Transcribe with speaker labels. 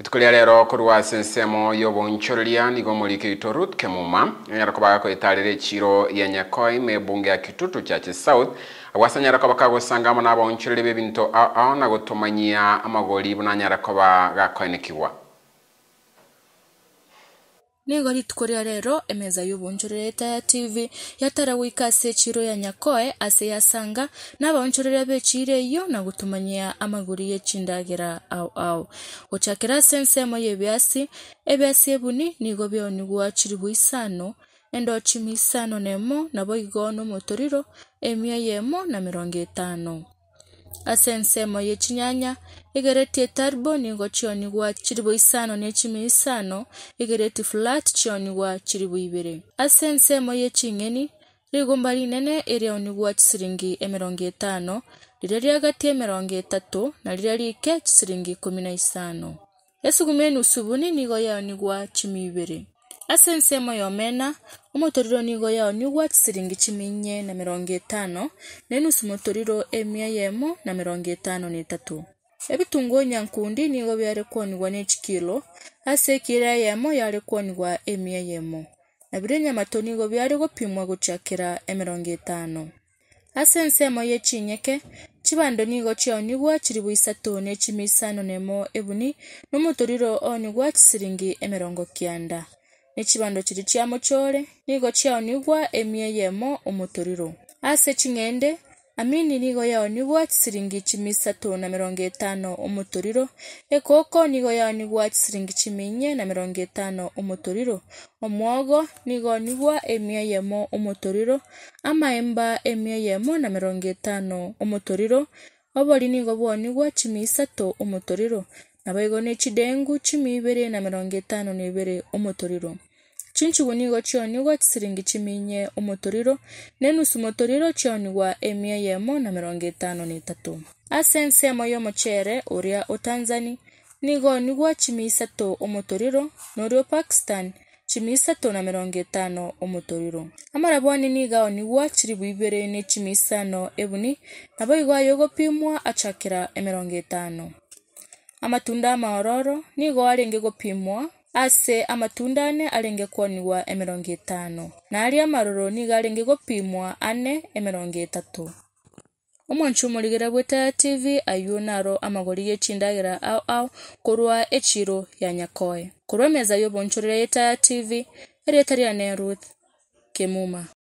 Speaker 1: ituku ria rero kurwa sensemo yobonchoreria nigo murikeitwo Ruth Kemuma nyara kubaga kwitarira chiro ya Nyakoi mebunge ya Kitutu Church South agwasa nyara na gusangama nabonchoreri b'ebinto aona na gutumanyia amagori buna nyara kubaga koenekiwa
Speaker 2: nigo litukuria rero emeza yubunchurĩrĩte ya tv yatarawika ase chiro ya nyakoe ase yasanga nabaonchorera bechire iyo na gũtumanyia amagũriye chindagera ao ao gũchakera ase ensemo yebiasi ebiasi ebuni nigo bionigwa chiribu isano Endo chimi isano na emo nabo motoriro emia yemo na mirongo etano ye chinyanya ekeretietab boningo chionigwa chiribo isano chimi isano ekereti flat chionigwa chiribu ibere asensemo ye ching'eni rigomba rinene erionigwa chisiringi emerongo etano riria riagati emerongo etatu na riria rike chisiringi ikumi na isano esugumeni usubuni nigo yaonigwa chimi ibere ase ense ĩmwe yomena omotorirwe ni igoya ũ nĩ ũgwati ciringi chiminye na mĩrongo ĩtano na ĩnusu motorirwe emia yemo na mĩrongo ĩtano na ĩtatũ ebitunguo nyankundi ni igo biare kuonigwa na echikilo ase ekira yemo yare kuonigwa emia yemo na bire nyamato ni igo biare gopimwa gochakera emirongo ĩtano ase ense ĩmwe ya chinyeke chibando ni igo chiao nigwa chiri buisato na echimisano nemo ebuni nomotorirwe o nigwa chisiringi emirongo kianda Nekibando kiri kya nigo kyawunibwa emyeye emo omu turiro ase ekingende amini nigo yaonigwa kisiringi ikimi isatu na mirongo etaano omu turiro nigo yaonigwa kisiringi ikimi inye na mirongo etaano omu turiro omwogo onigwa emyeye emo omu turiro amaemba emyeye emo na mirongo etaano omu turiro obuli nigo bwonigwa kimi isatu omu turiro nabaigonichide ngu-chimi ibere na mirongo etano na ibere omotoriro chinchugunigo chionigwa siringi chimi inye omotoriro na enusu motoriro chionigwa emia yemo na mirongo etano na itatu ase ensemo y'omochere uria otanzani nigonigwa chimi isatu omotoriro norio pakistan chimi isatu na mirongo etano omotoriro amarabwani nigaonigwa chiri bwibere na chimi isano ebuni nabo igo ayogopimwa achakira emirongo etano amatunda amaororo nigo arenge gopimwa ase amatunda ane arenge kwoniwa emerongo etano na amaroro nigo arenge gopimwa ane emerongo etatu omonchu omorigera bwete ya tv aywo naro amagori gechindagera ao ao korwa echiro ya nyakoe korwa emeza y'obonchorere yeta ya tv erieta riane ruth kemuma